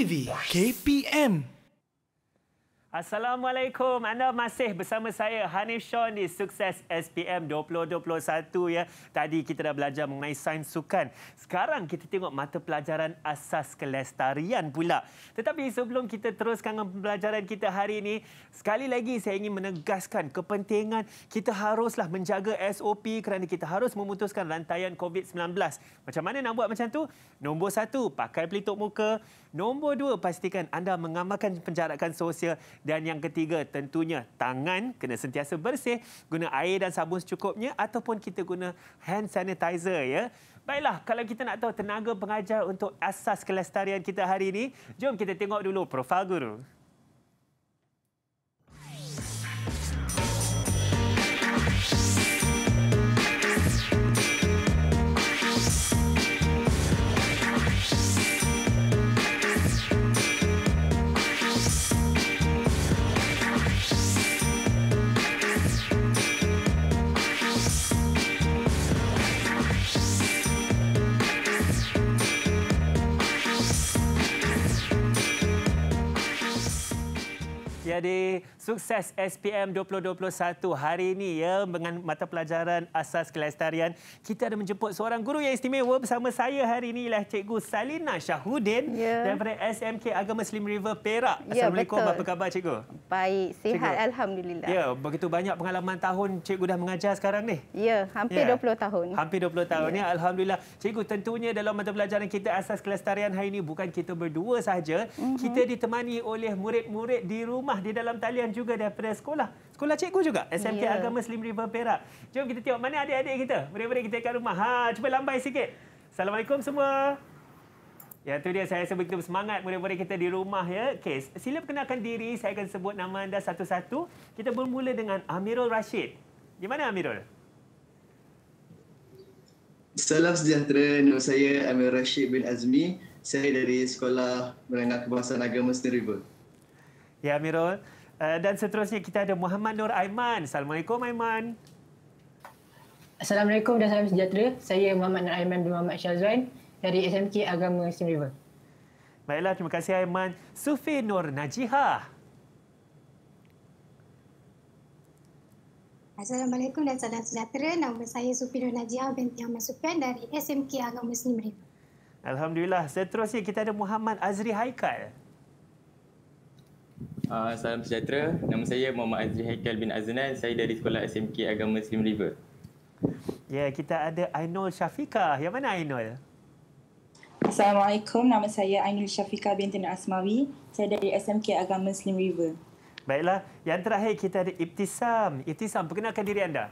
TV KPM. Assalamualaikum. Anda masih bersama saya Hanif Shawn di Sukses SPM 2021 ya. Tadi kita dah belajar mengenai sains sukan. Sekarang kita tengok mata pelajaran asas kelestarian pula. Tetapi sebelum kita teruskan dengan pembelajaran kita hari ini, sekali lagi saya ingin menegaskan kepentingan kita haruslah menjaga SOP kerana kita harus memutuskan rantaian COVID-19. Macam mana nak buat macam tu? Nombor satu, pakai pelitup muka. Nombor dua, pastikan anda mengamalkan penjarakan sosial. Dan yang ketiga, tentunya tangan kena sentiasa bersih. Guna air dan sabun secukupnya ataupun kita guna hand sanitizer. ya. Baiklah, kalau kita nak tahu tenaga pengajar untuk asas kelestarian kita hari ini, jom kita tengok dulu profil guru. Jadi sukses SPM 2021 hari ini ya dengan mata pelajaran asas kelestarian. Kita ada menjemput seorang guru yang istimewa bersama saya hari ini ialah Cikgu Salina Shahudin yeah. daripada SMK Agama Slim River Perak. Ya, Assalamualaikum, yeah, apa khabar Cikgu? baik, sihat Cikgu. alhamdulillah. Ya, begitu banyak pengalaman tahun cikgu dah mengajar sekarang ni. Ya, hampir ya. 20 tahun. Hampir 20 tahun ya. ni ya, alhamdulillah. Cikgu tentunya dalam mata pelajaran kita asas kelestarian hari ini bukan kita berdua saja, mm -hmm. kita ditemani oleh murid-murid di rumah di dalam talian juga daripada sekolah. Sekolah cikgu juga, SMK ya. Agama Slim River Perak. Jom kita tengok mana adik-adik kita. Murid-murid kita kat rumah. Ha, cuba lambai sikit. Assalamualaikum semua. Ya, tu dia. Saya rasa begitu bersemangat murid-murid kita di rumah. ya. Okay. Sila perkenalkan diri. Saya akan sebut nama anda satu-satu. Kita bermula dengan Amirul Rashid. Di mana Amirul? Salam sejahtera. Nama saya Amirul Rashid bin Azmi. Saya dari Sekolah Merengah Kebangsaan Agama Sendiri River. Ya, Amirul. Eh, dan seterusnya kita ada Muhammad Nur Aiman. Assalamualaikum, Aiman. Assalamualaikum dan salam sejahtera. Saya Muhammad Nur Aiman bin Muhammad Syazwan dari SMK Agama Sim River. Baiklah, terima kasih Aiman. Sufi Nur Najihah. Assalamualaikum dan salam sejahtera. Nama saya Sufi Nur Najihah binti Ahmad Sufian dari SMK Agama Sim River. Alhamdulillah. Seterusnya kita ada Muhammad Azri Haikal. Uh, salam sejahtera. Nama saya Muhammad Azri Haikal bin Aznan. Saya dari Sekolah SMK Agama Muslim River. Ya, kita ada Ainul Syafiqah. Yang mana Ainul? Ya, Assalamualaikum, nama saya Ainul Syafiqah binti Nur Asmawi. Saya dari SMK Agama Slim River. Baiklah, yang terakhir kita ada Ibtisam. Ibtisam, perkenalkan diri anda.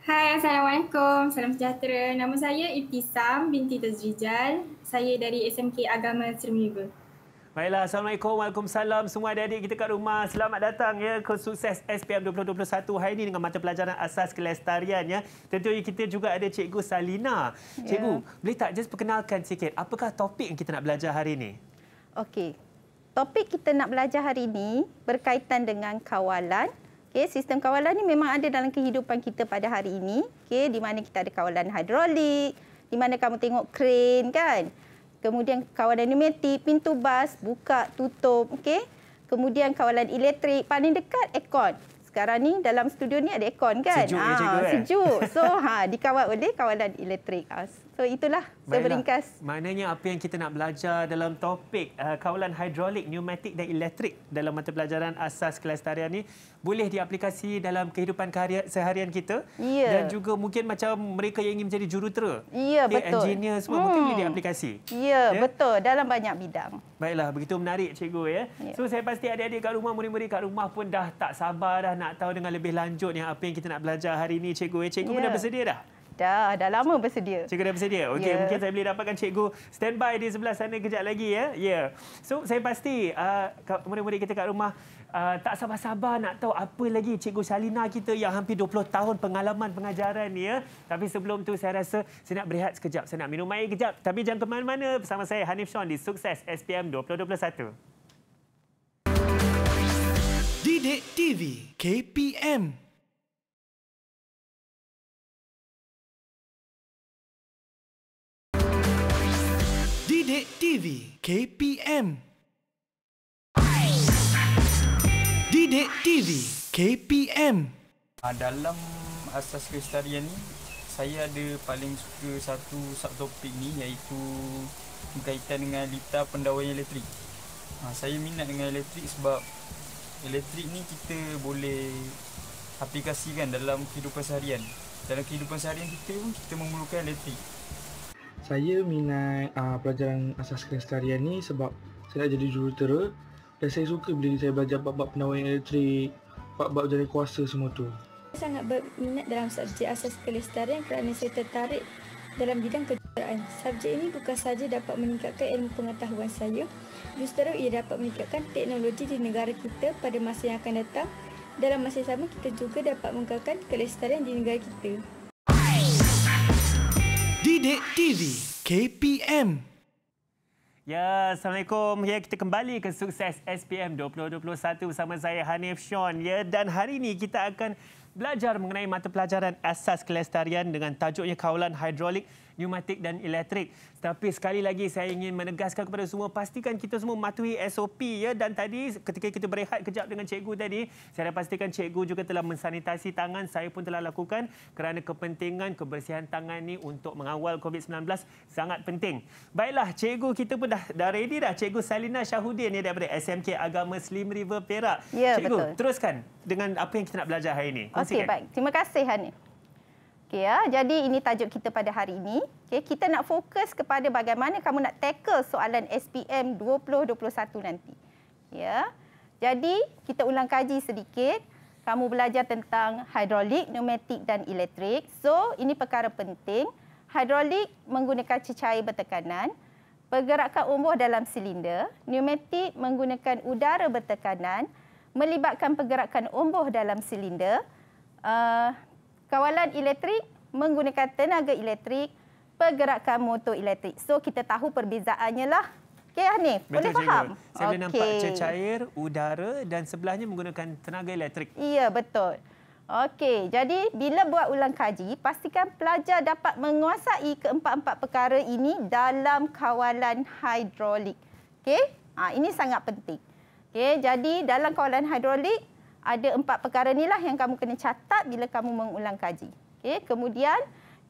Hai, Assalamualaikum. Salam sejahtera. Nama saya Ibtisam binti Tazrijal. Saya dari SMK Agama Slim River. Baiklah, Assalamualaikum, Waalaikumsalam semua adik-adik kita kat rumah. Selamat datang ya ke sukses SPM 2021 hari ini dengan mata pelajaran asas kelestarian ya. Tentunya kita juga ada Cikgu Salina. Ya. Cikgu, boleh tak just perkenalkan sikit apakah topik yang kita nak belajar hari ini? Okey. Topik kita nak belajar hari ini berkaitan dengan kawalan. Okay, sistem kawalan ini memang ada dalam kehidupan kita pada hari ini. Okay, di mana kita ada kawalan hidrolik, di mana kamu tengok kren kan? kemudian kawalan pneumatik, pintu bas, buka, tutup, okey. Kemudian kawalan elektrik, paling dekat aircon. Sekarang ni dalam studio ni ada aircon kan? Sejuk ha, ya cikgu. Eh? Sejuk. Eh? So ha, dikawal oleh kawalan elektrik. Ha, So itulah seberingkas. Maknanya apa yang kita nak belajar dalam topik uh, kawalan hidrolik, pneumatik dan elektrik dalam mata pelajaran asas kelas tarian ini boleh diaplikasi dalam kehidupan seharian kita yeah. dan juga mungkin macam mereka yang ingin menjadi jurutera. Ya yeah, betul. Engineer semua hmm. mungkin boleh hmm. diaplikasi. Ya yeah, yeah? betul dalam banyak bidang. Baiklah begitu menarik cikgu ya. Yeah. So saya pasti adik-adik kat rumah murid-murid kat rumah pun dah tak sabar dah nak tahu dengan lebih lanjut yang apa yang kita nak belajar hari ini cikgu ya. Cikgu yeah. Ya. pun dah bersedia dah? Dah, dah lama bersedia. Cikgu dah bersedia. Okey, yeah. mungkin saya boleh dapatkan cikgu standby di sebelah sana kejap lagi ya. Ya. Yeah. So, saya pasti uh, murid-murid kita kat rumah uh, tak sabar-sabar nak tahu apa lagi cikgu Salina kita yang hampir 20 tahun pengalaman pengajaran ya. Tapi sebelum tu saya rasa saya nak berehat sekejap, saya nak minum air kejap. Tapi jangan ke mana-mana bersama saya Hanif Shon di Sukses SPM 2021. Didik TV KPM Didik TV KPM Didik TV KPM ah, Dalam asas kelestarian ni saya ada paling suka satu subtopik ni iaitu berkaitan dengan litar pendawaian elektrik ah, saya minat dengan elektrik sebab elektrik ni kita boleh aplikasikan dalam kehidupan seharian dalam kehidupan seharian kita pun kita memerlukan elektrik saya minat uh, pelajaran asas kelestarian ni sebab saya nak jadi jurutera dan saya suka bila saya belajar bab-bab penawaran elektrik, bab-bab jari kuasa semua tu. Saya sangat berminat dalam subjek asas kelestarian kerana saya tertarik dalam bidang kejuruteraan. Subjek ini bukan saja dapat meningkatkan ilmu pengetahuan saya, justru ia dapat meningkatkan teknologi di negara kita pada masa yang akan datang. Dalam masa yang sama, kita juga dapat menggalakkan kelestarian di negara kita. Sidik TV KPM Ya, Assalamualaikum. Ya, kita kembali ke sukses SPM 2021 bersama saya Hanif Sean. Ya, dan hari ini kita akan belajar mengenai mata pelajaran asas kelestarian dengan tajuknya kawalan hidrolik pneumatic dan elektrik. Tapi sekali lagi saya ingin menegaskan kepada semua, pastikan kita semua matuhi SOP ya. Dan tadi ketika kita berehat kejap dengan cikgu tadi, saya dah pastikan cikgu juga telah mensanitasi tangan. Saya pun telah lakukan kerana kepentingan kebersihan tangan ni untuk mengawal COVID-19 sangat penting. Baiklah, cikgu kita pun dah, dah ready dah. Cikgu Salina Syahudin ya, daripada SMK Agama Slim River Perak. Ya, cikgu, betul. teruskan dengan apa yang kita nak belajar hari ini. Okey, baik. Terima kasih, Hanif. Okey ya. Jadi ini tajuk kita pada hari ini. Okey, kita nak fokus kepada bagaimana kamu nak tackle soalan SPM 2021 nanti. Ya. Jadi kita ulang kaji sedikit. Kamu belajar tentang hidrolik, pneumatik dan elektrik. So, ini perkara penting. Hidrolik menggunakan cecair bertekanan. Pergerakan umbuh dalam silinder. Pneumatik menggunakan udara bertekanan. Melibatkan pergerakan umbuh dalam silinder. Uh, kawalan elektrik menggunakan tenaga elektrik, pergerakan motor elektrik. So kita tahu perbezaannya lah. Okey Hanif, Betul boleh faham? Juga. Saya okay. nampak cecair, udara dan sebelahnya menggunakan tenaga elektrik. Iya betul. Okey, jadi bila buat ulang kaji, pastikan pelajar dapat menguasai keempat-empat perkara ini dalam kawalan hidrolik. Okey, ha, ini sangat penting. Okey, jadi dalam kawalan hidrolik, ada empat perkara ni lah yang kamu kena catat bila kamu mengulang kaji. Okay. Kemudian,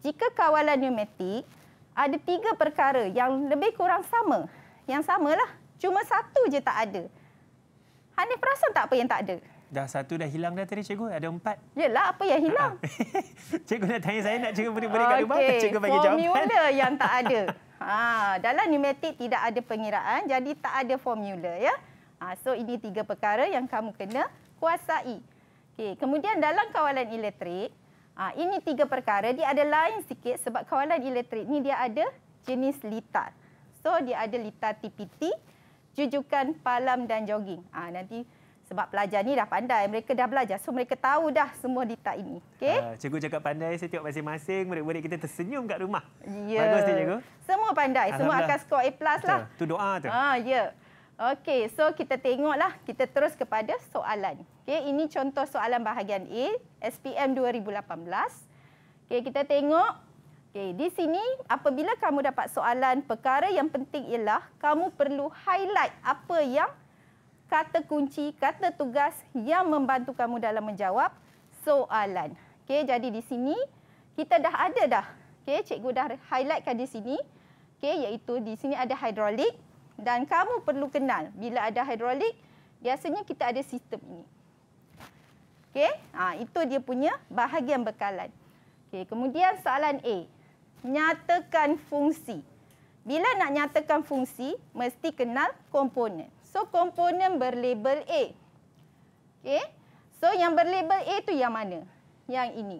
jika kawalan pneumatik, ada tiga perkara yang lebih kurang sama. Yang samalah. Cuma satu je tak ada. Hanif perasan tak apa yang tak ada? Dah satu dah hilang dah tadi cikgu. Ada empat. Yelah, apa yang hilang? Ah, cikgu nak tanya saya, nak cikgu beri-beri kat rumah. Okay. Cikgu bagi jawapan. Formula yang tak ada. ha, dalam pneumatik tidak ada pengiraan, jadi tak ada formula. ya. Ha, so ini tiga perkara yang kamu kena kuasai. Okay, kemudian dalam kawalan elektrik, ha, ini tiga perkara dia ada lain sikit sebab kawalan elektrik ni dia ada jenis litar. So dia ada litar TPT, jujukan, palam dan jogging. Ha, nanti sebab pelajar ni dah pandai, mereka dah belajar. So mereka tahu dah semua litar ini. Okay. Uh, ah, cikgu cakap pandai setiap masing-masing, murid-murid kita tersenyum kat rumah. Yeah. Bagus dia cikgu. Semua pandai, semua akan skor A+ lah. Tu doa tu. Ah ya. Yeah. Okey, so kita tengoklah. Kita terus kepada soalan. Okey, ini contoh soalan bahagian A, SPM 2018. Okey, kita tengok. Okey, di sini apabila kamu dapat soalan, perkara yang penting ialah kamu perlu highlight apa yang kata kunci, kata tugas yang membantu kamu dalam menjawab soalan. Okey, jadi di sini kita dah ada dah. Okey, cikgu dah highlightkan di sini. Okey, iaitu di sini ada hidrolik dan kamu perlu kenal bila ada hidrolik biasanya kita ada sistem ini. Okey, ha, itu dia punya bahagian bekalan. Okey, kemudian soalan A. Nyatakan fungsi. Bila nak nyatakan fungsi, mesti kenal komponen. So komponen berlabel A. Okey. So yang berlabel A tu yang mana? Yang ini.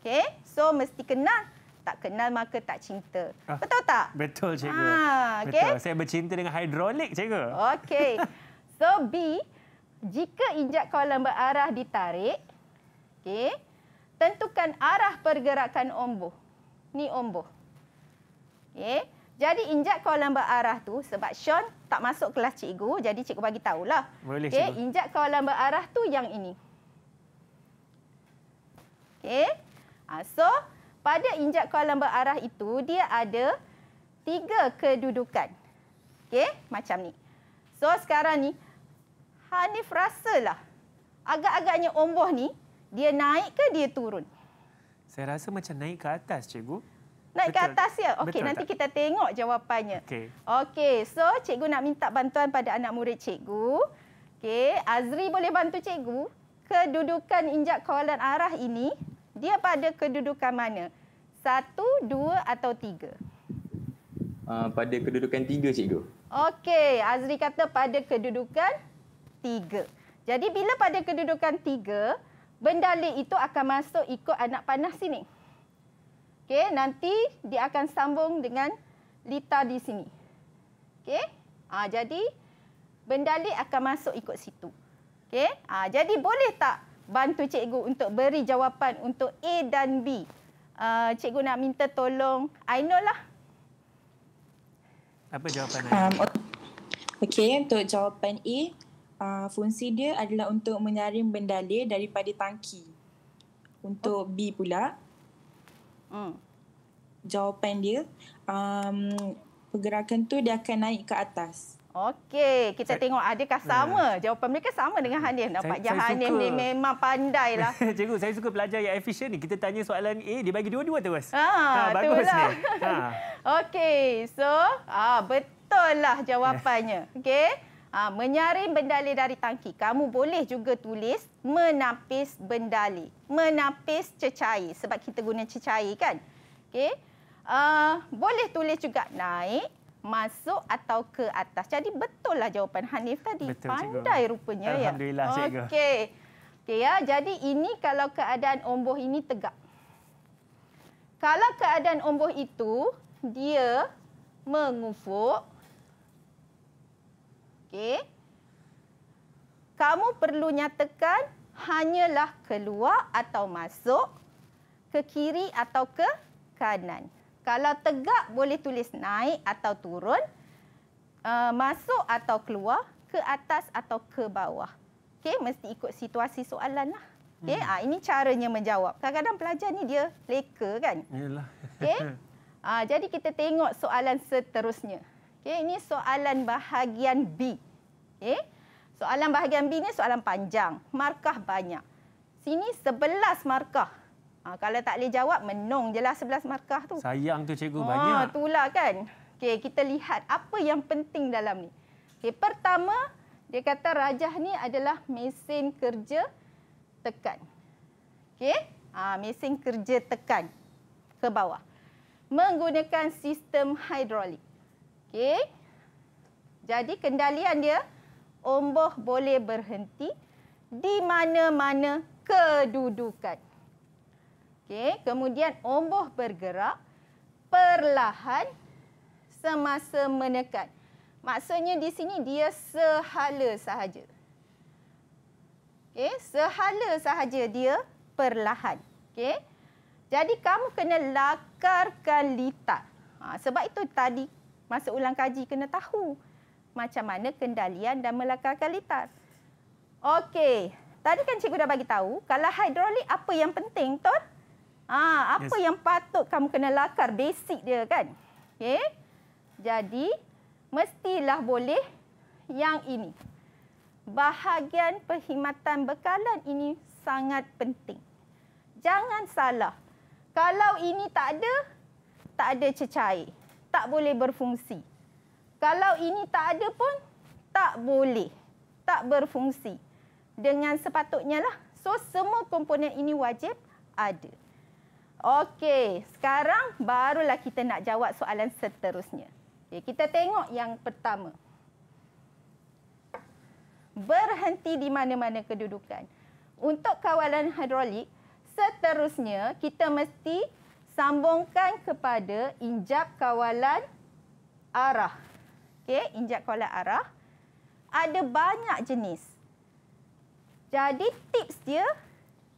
Okey. So mesti kenal tak kenal maka tak cinta. Ah, Betul tak? Betul, cikgu. Ha, ah, okay. Saya bercinta dengan hidrolik, cikgu. Okey. So, B, jika injak kolam berarah ditarik, okay, tentukan arah pergerakan omboh. Ni omboh. Okay. Jadi, injak kolam berarah tu sebab Sean tak masuk kelas cikgu, jadi cikgu bagi tahulah. Boleh, okay. cikgu. Injak kolam berarah tu yang ini. Okey. Ah, so, pada injak kawalan berarah itu dia ada tiga kedudukan. Okey, macam ni. So sekarang ni Hanif rasalah agak-agaknya omboh ni dia naik ke dia turun? Saya rasa macam naik ke atas, cikgu. Naik Betul. ke atas ya. Okey, nanti tak? kita tengok jawapannya. Okey. Okey, so cikgu nak minta bantuan pada anak murid cikgu. Okey, Azri boleh bantu cikgu? Kedudukan injak kawalan arah ini dia pada kedudukan mana? Satu, dua atau tiga? Uh, pada kedudukan tiga, cikgu. Okey, Azri kata pada kedudukan tiga. Jadi, bila pada kedudukan tiga, bendalik itu akan masuk ikut anak panah sini. Okey, nanti dia akan sambung dengan lita di sini. Okey, uh, jadi bendalik akan masuk ikut situ. Okey, uh, jadi boleh tak? bantu cikgu untuk beri jawapan untuk A dan B. Uh, cikgu nak minta tolong Ainul lah. Apa jawapan Ainul? Um, Okey, untuk jawapan A, uh, fungsi dia adalah untuk menyaring bendalir daripada tangki. Untuk oh. B pula, hmm. jawapan dia, um, pergerakan tu dia akan naik ke atas. Okey, kita Saya... tengok adakah sama? Ya. Jawapan mereka sama dengan Hanif. Nampak Saya... Hanif ni memang pandai lah. Cikgu, saya suka pelajar yang efisien ni. Kita tanya soalan A, dia bagi dua-dua terus. Ha, ah, ah, ha bagus itulah. ni. Ha. Okey, so ah ha, betul lah jawapannya. Okey. Ha, menyaring bendali dari tangki. Kamu boleh juga tulis menapis bendali. Menapis cecair sebab kita guna cecair kan. Okey. Uh, boleh tulis juga naik masuk atau ke atas. Jadi betullah jawapan Hanif tadi. Betul, Pandai cikgu. rupanya Alhamdulillah, ya. Alhamdulillah cikgu. Okey. Okey ya. Jadi ini kalau keadaan omboh ini tegak. Kalau keadaan omboh itu dia mengufuk. Okey. Kamu perlu nyatakan hanyalah keluar atau masuk ke kiri atau ke kanan. Kalau tegak boleh tulis naik atau turun, uh, masuk atau keluar, ke atas atau ke bawah. Okey, mesti ikut situasi soalan lah. Okey, hmm. ha, ini caranya menjawab. Kadang-kadang pelajar ni dia leka kan? Yalah. Okey, ha, jadi kita tengok soalan seterusnya. Okey, ini soalan bahagian B. Okey, soalan bahagian B ni soalan panjang. Markah banyak. Sini 11 markah. Ha, kalau tak boleh jawab, menung je lah 11 markah tu. Sayang tu cikgu, ha, banyak. Itulah kan. Okay, kita lihat apa yang penting dalam ni. Okay, pertama, dia kata rajah ni adalah mesin kerja tekan. Okay? Ha, ah, mesin kerja tekan ke bawah. Menggunakan sistem hidrolik. Okay? Jadi kendalian dia, omboh boleh berhenti di mana-mana kedudukan. Okey, kemudian omboh bergerak perlahan semasa menekan. Maksudnya di sini dia sehala sahaja. Okey, sehala sahaja dia perlahan. Okey. Jadi kamu kena lakarkan litar. Ha, sebab itu tadi masa ulang kaji kena tahu macam mana kendalian dan melakarkan litar. Okey. Tadi kan cikgu dah bagi tahu kalau hidrolik apa yang penting, betul? Ha, apa yes. yang patut kamu kena lakar basic dia kan? Okey. Jadi mestilah boleh yang ini. Bahagian perkhidmatan bekalan ini sangat penting. Jangan salah. Kalau ini tak ada, tak ada cecair, tak boleh berfungsi. Kalau ini tak ada pun tak boleh, tak berfungsi. Dengan sepatutnya lah. So semua komponen ini wajib ada. Okey, sekarang barulah kita nak jawab soalan seterusnya. Okay, ya, kita tengok yang pertama. Berhenti di mana-mana kedudukan. Untuk kawalan hidrolik, seterusnya kita mesti sambungkan kepada injap kawalan arah. Okey, injap kawalan arah. Ada banyak jenis. Jadi tips dia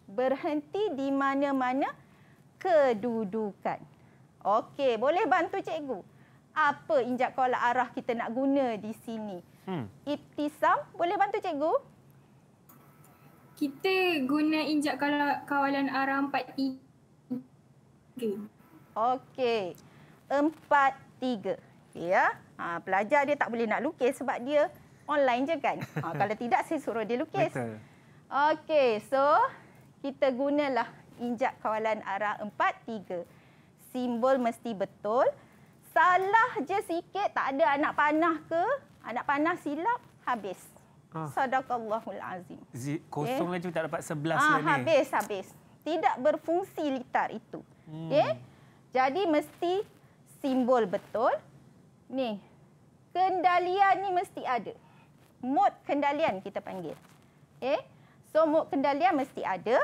berhenti di mana-mana kedudukan. Okey, boleh bantu cikgu? Apa injak kolak arah kita nak guna di sini? Hmm. Ibtisam, boleh bantu cikgu? Kita guna injak kawalan arah 4-3. Okey. 4-3. Ya. Ha, pelajar dia tak boleh nak lukis sebab dia online je kan? Ha, kalau tidak, saya suruh dia lukis. Okey. So, kita gunalah 4-3 injak kawalan arah 4-3. Simbol mesti betul. Salah je sikit, tak ada anak panah ke. Anak panah silap, habis. Ah. Sadaqallahul azim. Z eh? kosong okay. je tak dapat sebelas ah, ni. Habis, habis. Tidak berfungsi litar itu. Hmm. Okay. Eh? Jadi mesti simbol betul. Ni, kendalian ni mesti ada. Mod kendalian kita panggil. Okay. Eh? So, mod kendalian mesti ada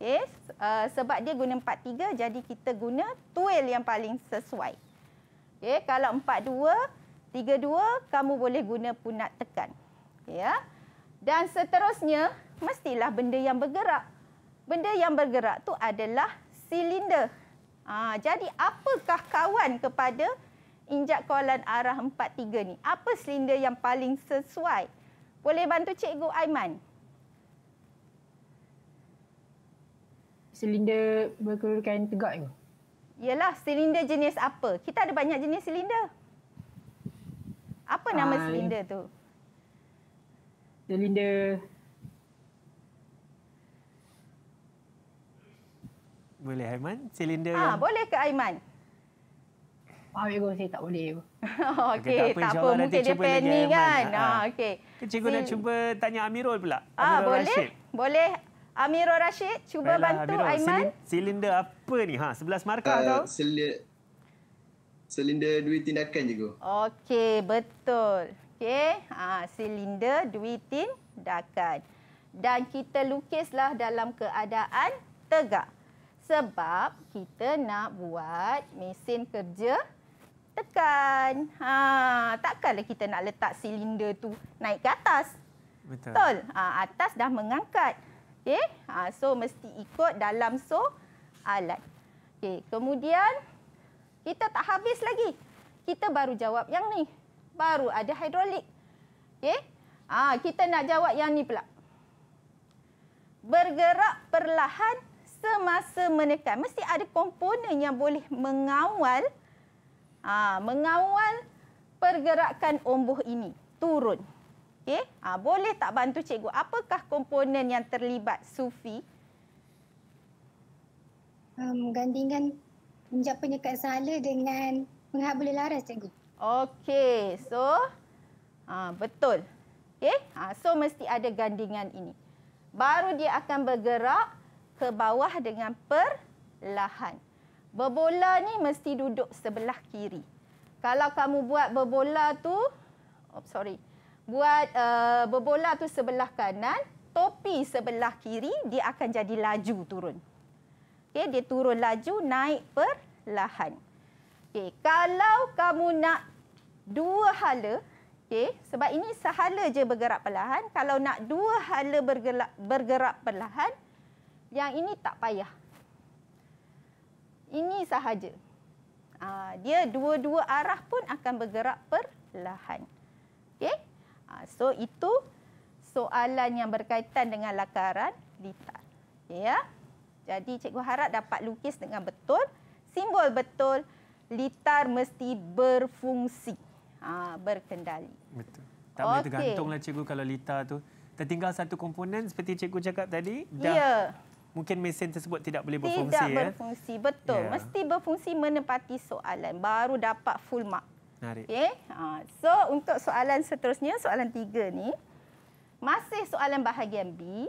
is uh, sebab dia guna 43 jadi kita guna tuil yang paling sesuai. Okey, kalau 42 32 kamu boleh guna punat tekan. Ya. Dan seterusnya mestilah benda yang bergerak. Benda yang bergerak tu adalah silinder. Ha, jadi apakah kawan kepada injak kolan arah 43 ni? Apa silinder yang paling sesuai? Boleh bantu cikgu Aiman? silinder berkelurukan tegak ni? Yalah, silinder jenis apa? Kita ada banyak jenis silinder. Apa nama uh, silinder tu? Silinder Boleh Aiman? Silinder ah yang... Boleh ke Aiman? Ah, cikgu saya tak boleh. okey, okay, tak, apa. apa. Mungkin dia panik kan. Ha, ha okey. Cikgu si... nak cuba tanya Amirul pula. Ah, boleh. Rashid. Boleh. Amirul Rashid, cuba Baiklah, bantu Amirul, Aiman. Silinder apa ni? Ha, 11 markah uh, eh, tau. Silinder, duit Tindakan juga. Okey, betul. Okey, ha, silinder Dwi Tindakan. Dan kita lukislah dalam keadaan tegak. Sebab kita nak buat mesin kerja tekan. Ha, takkanlah kita nak letak silinder tu naik ke atas. Betul. Betul. Ha, atas dah mengangkat. Okey, ha, so mesti ikut dalam so alat. Okey, kemudian kita tak habis lagi. Kita baru jawab yang ni. Baru ada hidrolik. Okey. Ha, kita nak jawab yang ni pula. Bergerak perlahan semasa menekan. Mesti ada komponen yang boleh mengawal ha, mengawal pergerakan umbuh ini. Turun. Okey, ha, ah, boleh tak bantu cikgu apakah komponen yang terlibat sufi? Um, gandingan menjap penyekat salah dengan penghabula laras cikgu. Okey, so ha, betul. Okey, ha, ah, so mesti ada gandingan ini. Baru dia akan bergerak ke bawah dengan perlahan. Berbola ni mesti duduk sebelah kiri. Kalau kamu buat berbola tu, oh, sorry, buat uh, berbola tu sebelah kanan, topi sebelah kiri, dia akan jadi laju turun. Okey, dia turun laju, naik perlahan. Okey, kalau kamu nak dua hala, okey, sebab ini sehala je bergerak perlahan, kalau nak dua hala bergerak bergerak perlahan, yang ini tak payah. Ini sahaja. Ah, dia dua-dua arah pun akan bergerak perlahan. Okey? Ha, so itu soalan yang berkaitan dengan lakaran litar. Ya. Jadi cikgu harap dapat lukis dengan betul. Simbol betul. Litar mesti berfungsi. Ha, berkendali. Betul. Tak okay. boleh tergantunglah cikgu kalau litar tu Tertinggal satu komponen seperti cikgu cakap tadi. Dah ya. Mungkin mesin tersebut tidak boleh berfungsi. Tidak berfungsi. Ya. Betul. Ya. Mesti berfungsi menepati soalan. Baru dapat full mark. Menarik. Okey. Ha, so untuk soalan seterusnya, soalan tiga ni. Masih soalan bahagian B.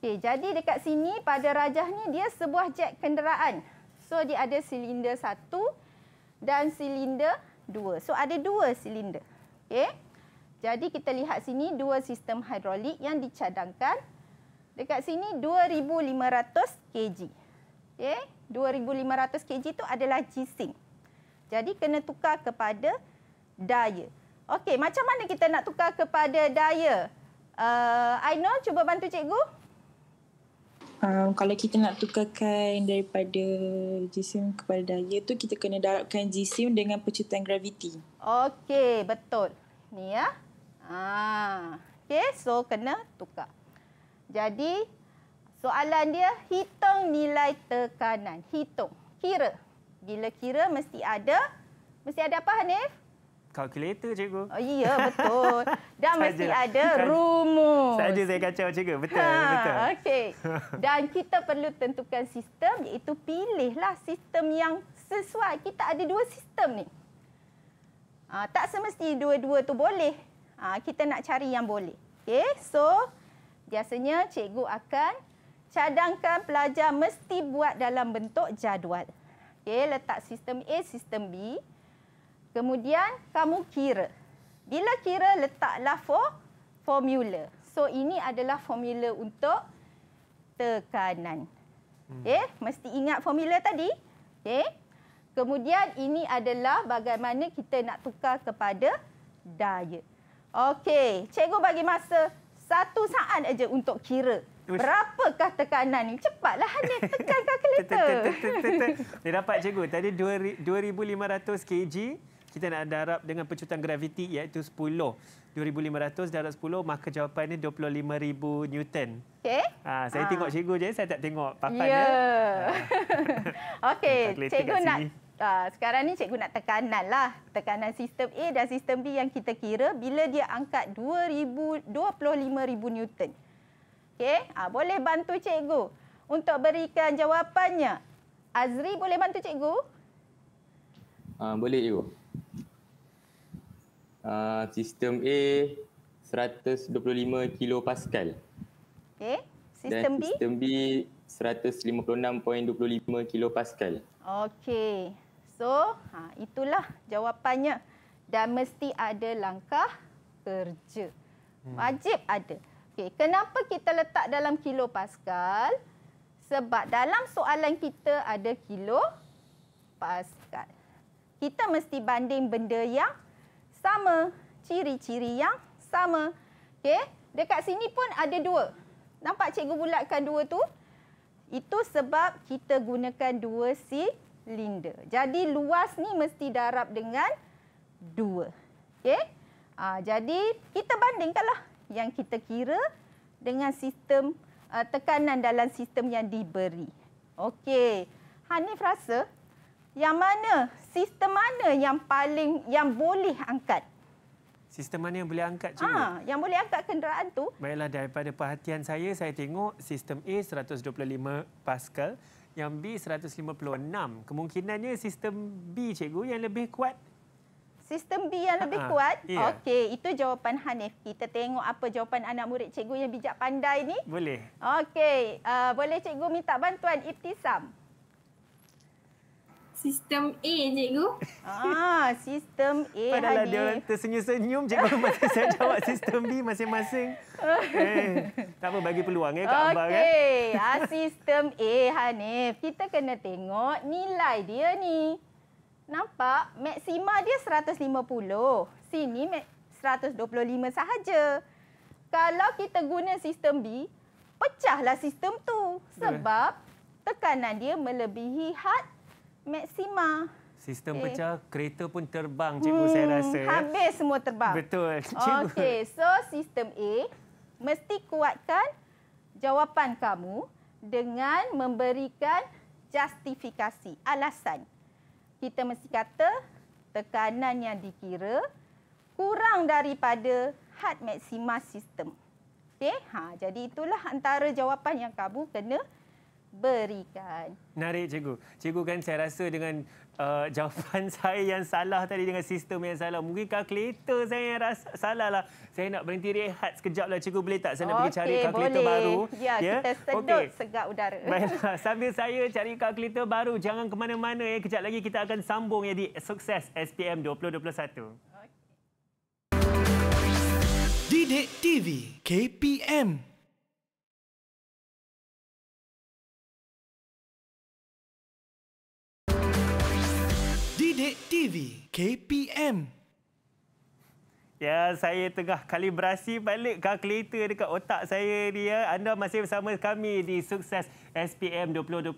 Okay, jadi dekat sini pada rajah ni dia sebuah jet kenderaan. So dia ada silinder satu dan silinder dua. So ada dua silinder. Okay, Jadi kita lihat sini dua sistem hidrolik yang dicadangkan. Dekat sini 2,500 kg. Okay, 2,500 kg tu adalah G-sync. Jadi kena tukar kepada daya. Okey, macam mana kita nak tukar kepada daya? Uh, Aino, cuba bantu cikgu. Um, kalau kita nak tukarkan daripada jisim kepada daya tu kita kena darabkan jisim dengan pecutan graviti. Okey, betul. Ni ya. Ah, okey, so kena tukar. Jadi soalan dia hitung nilai tekanan. Hitung, kira. Bila kira mesti ada mesti ada apa Hanif? Kalkulator cikgu. Oh iya betul. Dan mesti lah. ada rumus. Saja saya kacau cikgu. Betul ha, betul. Okay. Dan kita perlu tentukan sistem iaitu pilihlah sistem yang sesuai. Kita ada dua sistem ni. Ha, tak semesti dua-dua tu boleh. Ha, kita nak cari yang boleh. Okay. So biasanya cikgu akan cadangkan pelajar mesti buat dalam bentuk jadual. Okey, letak sistem A, sistem B. Kemudian kamu kira. Bila kira letaklah for formula. So ini adalah formula untuk tekanan. Okey, hmm. eh, mesti ingat formula tadi. Okey. Eh, kemudian ini adalah bagaimana kita nak tukar kepada daya. Okey, cikgu bagi masa satu saat aja untuk kira. Berapakah tekanan ni? Cepatlah hanya tekan kalkulator. Dia dapat cikgu. Tadi 2,500 kg kita nak darab dengan pecutan graviti iaitu 10. 2,500 darab 10 maka jawapan jawapannya 25,000 Newton. Okay. Ah, saya ha. tengok cikgu je. Saya tak tengok papan ya. dia. Okey, cikgu nak Aa, ah, sekarang ni cikgu nak tekanan lah. Tekanan sistem A dan sistem B yang kita kira bila dia angkat 25,000 Newton. Okey, ha, boleh bantu cikgu untuk berikan jawapannya. Azri boleh bantu cikgu? Ha, boleh cikgu. Ha, ah, sistem A 125 kPa. Okey, sistem B? Sistem B 156.25 kPa. Okey. So, ha, itulah jawapannya. Dan mesti ada langkah kerja. Hmm. Wajib ada. Okey, kenapa kita letak dalam kilo pascal? Sebab dalam soalan kita ada kilo pascal. Kita mesti banding benda yang sama, ciri-ciri yang sama. Okey, dekat sini pun ada dua. Nampak cikgu bulatkan dua tu? Itu sebab kita gunakan dua silinder. Jadi luas ni mesti darab dengan dua. Okey. Ha, jadi kita bandingkanlah yang kita kira dengan sistem uh, tekanan dalam sistem yang diberi. Okey. Hanif rasa yang mana sistem mana yang paling yang boleh angkat? Sistem mana yang boleh angkat cuma? Ha, yang boleh angkat kenderaan tu. Baiklah daripada perhatian saya saya tengok sistem A 125 Pascal yang B 156. Kemungkinannya sistem B cikgu yang lebih kuat Sistem B yang lebih kuat? Yeah. Okey, itu jawapan Hanif. Kita tengok apa jawapan anak murid cikgu yang bijak pandai ni. Boleh. Okey, uh, boleh cikgu minta bantuan Ibtisam? Sistem A, cikgu. Ah, sistem A, Hanif. Padahal dia orang tersenyum-senyum, cikgu. masih saya jawab sistem B masing-masing. Eh, tak apa, bagi peluang ya, Kak Ambar. Okey, kan? sistem A, Hanif. Kita kena tengok nilai dia ni nampak maksima dia 150. Sini 125 sahaja. Kalau kita guna sistem B, pecahlah sistem tu sebab tekanan dia melebihi had maksima. Sistem eh. pecah, kereta pun terbang, cikgu hmm, saya rasa. Ya. Habis semua terbang. Betul, cikgu. Okey, so sistem A mesti kuatkan jawapan kamu dengan memberikan justifikasi, alasan kita mesti kata tekanan yang dikira kurang daripada had maksima sistem. Okey, ha jadi itulah antara jawapan yang kamu kena berikan. Menarik cikgu. Cikgu kan saya rasa dengan uh, jawapan saya yang salah tadi dengan sistem yang salah. Mungkin kalkulator saya yang rasa salah lah. Saya nak berhenti rehat sekejap lah cikgu. Boleh tak saya nak okay, pergi cari kalkulator baru? Ya, ya, kita sedut okay. segak udara. Baiklah. Sambil saya cari kalkulator baru, jangan ke mana-mana. Ya. Kejap lagi kita akan sambung ya, di Sukses SPM 2021. Didik TV KPM Update TV KPM. Ya, saya tengah kalibrasi balik kalkulator dekat otak saya ni ya. Anda masih bersama kami di Sukses SPM 2021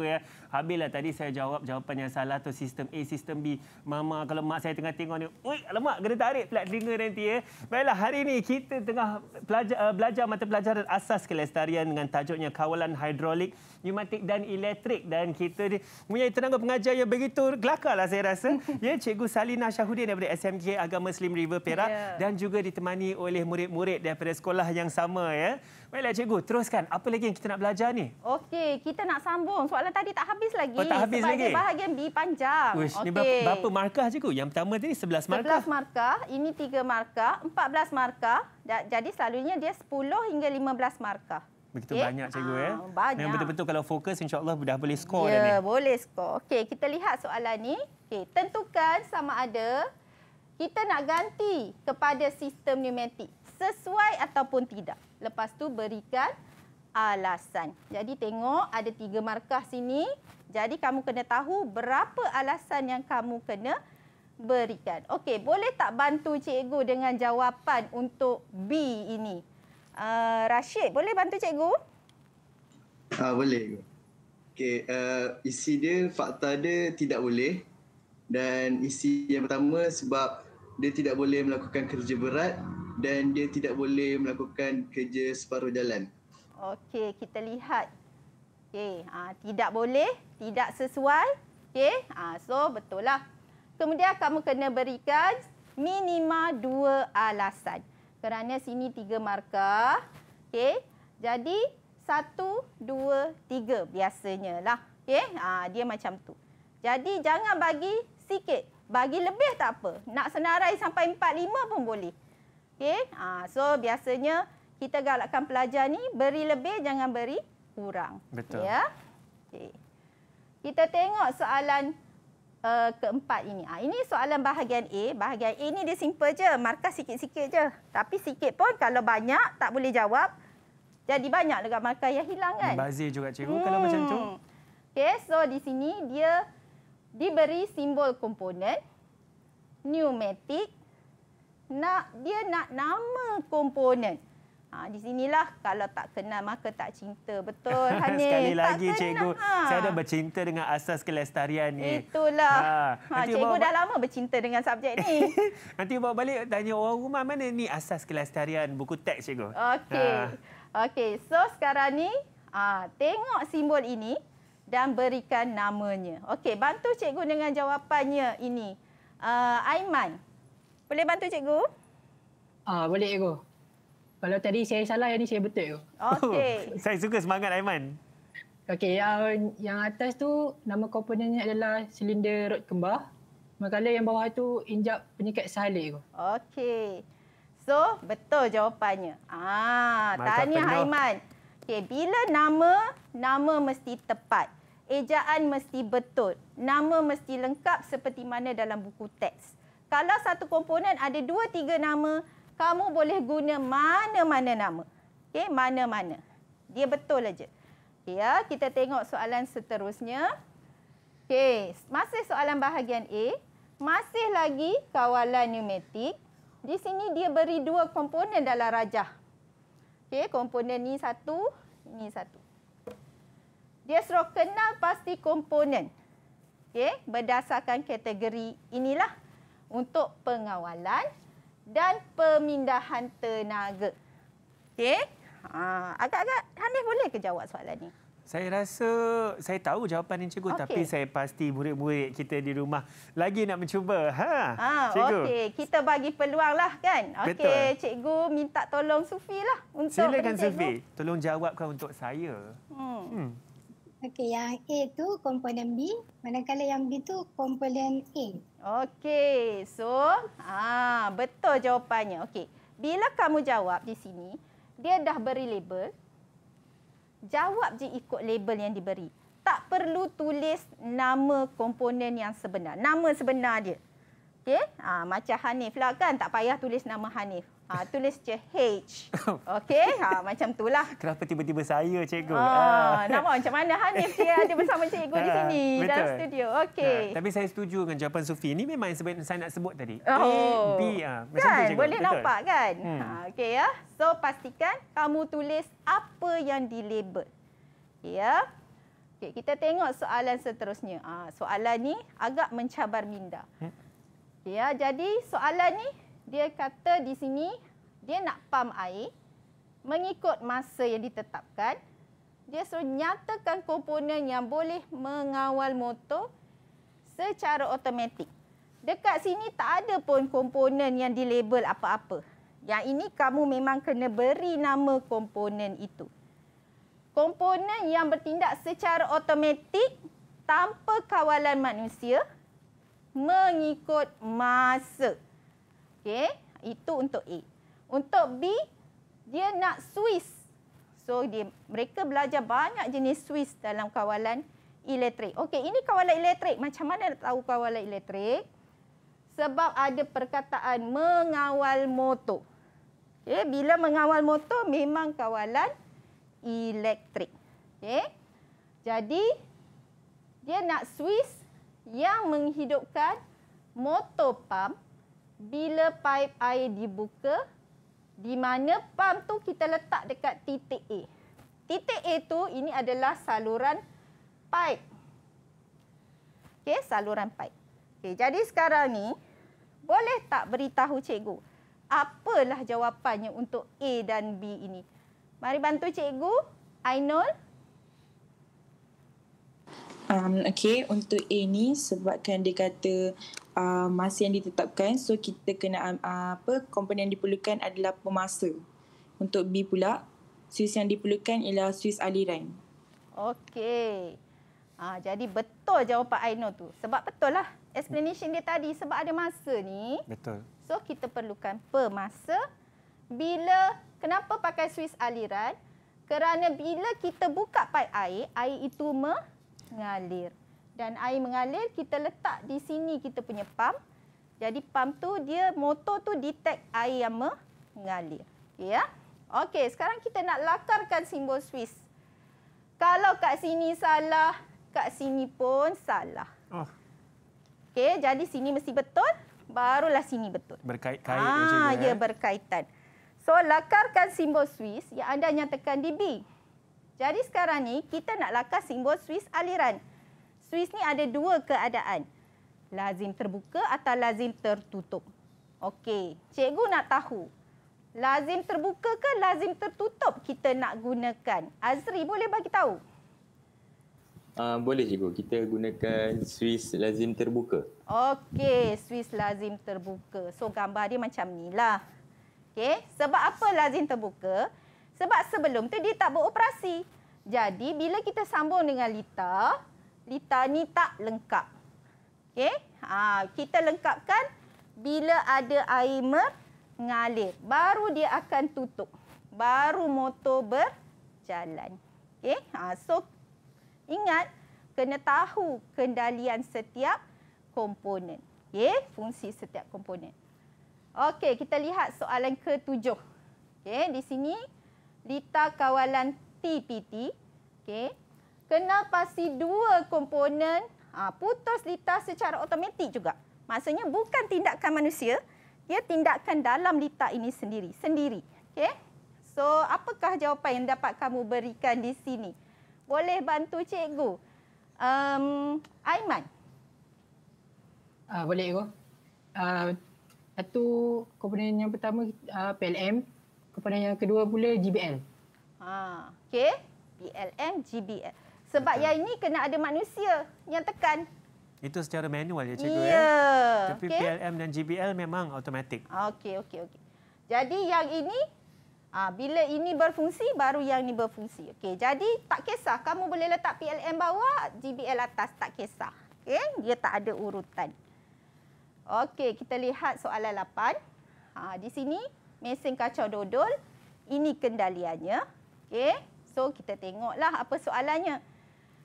ya. Habislah tadi saya jawab jawapan yang salah tu sistem A, sistem B. Mama kalau mak saya tengah tengok ni, ui, alamak kena tarik pelat telinga nanti ya. Baiklah, hari ini kita tengah belajar, belajar mata pelajaran asas kelestarian dengan tajuknya kawalan hidrolik pneumatic dan elektrik dan kita punya tenaga pengajar yang begitu lah saya rasa. ya, Cikgu Salina Syahudin daripada SMK Agama Slim River Perak yeah. dan juga ditemani oleh murid-murid daripada sekolah yang sama ya. Baiklah cikgu, teruskan. Apa lagi yang kita nak belajar ni? Okey, kita nak sambung. Soalan tadi tak habis lagi. Oh, tak habis sebab lagi. bahagian B panjang. Okey. Ini berapa, berapa markah cikgu? Yang pertama tadi 11 markah. 11 markah, ini 3 markah, 14 markah. Jadi selalunya dia 10 hingga 15 markah begitu okay. banyak cikgu ya. Ah, banyak. Yang betul-betul kalau fokus insya-Allah dah boleh skor ya, dah ni. Ya, boleh skor. Okey, kita lihat soalan ni. Okey, tentukan sama ada kita nak ganti kepada sistem pneumatik sesuai ataupun tidak. Lepas tu berikan alasan. Jadi tengok ada tiga markah sini. Jadi kamu kena tahu berapa alasan yang kamu kena berikan. Okey, boleh tak bantu cikgu dengan jawapan untuk B ini? Uh, Rashid, boleh bantu cikgu? Ah boleh. Okay, uh, isi dia fakta dia tidak boleh dan isi yang pertama sebab dia tidak boleh melakukan kerja berat dan dia tidak boleh melakukan kerja separuh jalan. Okey, kita lihat. Okey, uh, tidak boleh, tidak sesuai. Okey, uh, so betullah. Kemudian kamu kena berikan minima dua alasan kerana sini tiga markah. Okey. Jadi satu, dua, tiga biasanya lah. Okey. Ha, dia macam tu. Jadi jangan bagi sikit. Bagi lebih tak apa. Nak senarai sampai empat, lima pun boleh. Okey. Ha, so biasanya kita galakkan pelajar ni beri lebih jangan beri kurang. Betul. Ya. Okey. Kita tengok soalan uh, keempat ini. Ha, ini soalan bahagian A. Bahagian A ini dia simple je. Markah sikit-sikit je. Tapi sikit pun kalau banyak tak boleh jawab. Jadi banyak juga markah yang hilang kan? Bazir juga cikgu hmm. kalau macam tu. Okay, so di sini dia diberi simbol komponen. Pneumatic. Nak, dia nak nama komponen. Ha, di sinilah kalau tak kenal maka tak cinta. Betul, Hanif. Sekali tak lagi, kenal. Cikgu. Ha. Saya dah bercinta dengan asas kelestarian ni. Itulah. Ha. ha Nanti cikgu bawa... dah lama bercinta dengan subjek ni. Nanti bawa balik tanya orang rumah mana ni asas kelestarian buku teks, Cikgu. Okey. Ha. Okey, so sekarang ni ha, tengok simbol ini dan berikan namanya. Okey, bantu cikgu dengan jawapannya ini. Uh, Aiman, boleh bantu cikgu? Ah, uh, boleh cikgu. Kalau tadi saya salah, yang ni saya betul. Okey. Oh, saya suka semangat Aiman. Okey, yang, yang atas tu nama komponennya adalah silinder rod kembar. Makala yang bawah tu injak penyekat salik tu. Okey. So, betul jawapannya. Ah, tanya Aiman. Okey, bila nama, nama mesti tepat. Ejaan mesti betul. Nama mesti lengkap seperti mana dalam buku teks. Kalau satu komponen ada dua, tiga nama, kamu boleh guna mana-mana nama. Okey, mana-mana. Dia betul aja. Ya, kita tengok soalan seterusnya. Okey, masih soalan bahagian A, masih lagi kawalan pneumatik. Di sini dia beri dua komponen dalam rajah. Okey, komponen ni satu, ini satu. Dia suruh kenal pasti komponen. Okey, berdasarkan kategori inilah untuk pengawalan dan pemindahan tenaga. Okey? Ha, agak-agak Hanif boleh ke jawab soalan ini? Saya rasa saya tahu jawapan ini cikgu okay. tapi saya pasti murid-murid kita di rumah lagi nak mencuba. Ha, ha cikgu. Okey, kita bagi peluanglah kan. Okey, cikgu minta tolong Sufi lah untuk Silakan Sufi, tolong jawabkan untuk saya. Hmm. hmm. Okey, yang A tu komponen B, manakala yang B tu komponen A. Okey, so ah betul jawapannya. Okey, bila kamu jawab di sini, dia dah beri label. Jawab je ikut label yang diberi. Tak perlu tulis nama komponen yang sebenar. Nama sebenar dia. Okey, ah, macam Hanif lah kan. Tak payah tulis nama Hanif ha, tulis je H. Okey, ha, macam itulah. Kenapa tiba-tiba saya, cikgu? Ha, ha. Nama macam mana Hanif dia ada bersama cikgu ha, di sini betul. dalam studio. Okey. Ha, tapi saya setuju dengan jawapan Sufi. Ini memang yang saya nak sebut tadi. Oh. A, B. Ha. Macam kan, tu, boleh betul. nampak kan? Hmm. Ha, Okey ya. So, pastikan kamu tulis apa yang dilabel. Ya. Okay, kita tengok soalan seterusnya. Ha, soalan ni agak mencabar minda. Hmm. Ya, jadi soalan ni dia kata di sini dia nak pam air mengikut masa yang ditetapkan. Dia suruh nyatakan komponen yang boleh mengawal motor secara automatik. Dekat sini tak ada pun komponen yang dilabel apa-apa. Yang ini kamu memang kena beri nama komponen itu. Komponen yang bertindak secara automatik tanpa kawalan manusia mengikut masa. Okey, itu untuk A. Untuk B, dia nak Swiss. So dia mereka belajar banyak jenis Swiss dalam kawalan elektrik. Okey, ini kawalan elektrik. Macam mana nak tahu kawalan elektrik? Sebab ada perkataan mengawal motor. Okey, bila mengawal motor memang kawalan elektrik. Okey. Jadi dia nak Swiss yang menghidupkan motor pump bila pipe air dibuka, di mana pam tu kita letak dekat titik A. Titik A tu ini adalah saluran pipe. Okey, saluran pipe. Okey, jadi sekarang ni boleh tak beritahu cikgu apalah jawapannya untuk A dan B ini? Mari bantu cikgu. Ainul, um, okay untuk A ni sebabkan dia kata uh, masa yang ditetapkan so kita kena um, uh, apa komponen yang diperlukan adalah pemasa untuk B pula Swiss yang diperlukan ialah Swiss aliran Okay, ha, ah, jadi betul jawapan Aino tu sebab betul lah explanation dia tadi sebab ada masa ni betul so kita perlukan pemasa bila kenapa pakai Swiss aliran kerana bila kita buka paip air air itu me mengalir. Dan air mengalir kita letak di sini kita punya pam. Jadi pam tu dia motor tu detect air yang mengalir. Okey ya. Okey, sekarang kita nak lakarkan simbol Swiss. Kalau kat sini salah, kat sini pun salah. Oh. Okey, jadi sini mesti betul, barulah sini betul. berkaitan ah, Ya, eh? berkaitan. So, lakarkan simbol Swiss yang anda nyatakan di B. Jadi sekarang ni kita nak lakas simbol Swiss aliran. Swiss ni ada dua keadaan. Lazim terbuka atau lazim tertutup. Okey, cikgu nak tahu. Lazim terbuka ke lazim tertutup kita nak gunakan? Azri boleh bagi tahu? Uh, boleh cikgu. Kita gunakan Swiss lazim terbuka. Okey, Swiss lazim terbuka. So gambar dia macam ni lah. Okey, sebab apa lazim Terbuka. Sebab sebelum tu dia tak beroperasi. Jadi bila kita sambung dengan lita, lita ni tak lengkap. Okey? Ha, kita lengkapkan bila ada air mengalir. Baru dia akan tutup. Baru motor berjalan. Okey? Ha, so ingat kena tahu kendalian setiap komponen. Okey? Fungsi setiap komponen. Okey, kita lihat soalan ketujuh. Okey, di sini... Lita Kawalan TPT. okay? Kenal pasti dua komponen ha, putus lita secara automatik juga. Maksudnya bukan tindakan manusia, dia tindakan dalam lita ini sendiri, sendiri. Okay? So, apakah jawapan yang dapat kamu berikan di sini? Boleh bantu cikgu? Um, Aiman. Uh, boleh, Ego. Uh, ah, satu komponen yang pertama, uh, ah, PLM kepada yang kedua pula GBM. Ha, okey. BLM, GBM. Sebab Betul. yang ini kena ada manusia yang tekan. Itu secara manual ya cikgu ya. ya. Tapi okay. PLM dan GBL memang automatik. Okey, okey, okey. Jadi yang ini ah bila ini berfungsi baru yang ini berfungsi. Okey. Jadi tak kisah kamu boleh letak PLM bawah, GBL atas tak kisah. Okey, dia tak ada urutan. Okey, kita lihat soalan 8. Ha, di sini mesin kacau dodol. Ini kendaliannya. Okey. So kita tengoklah apa soalannya.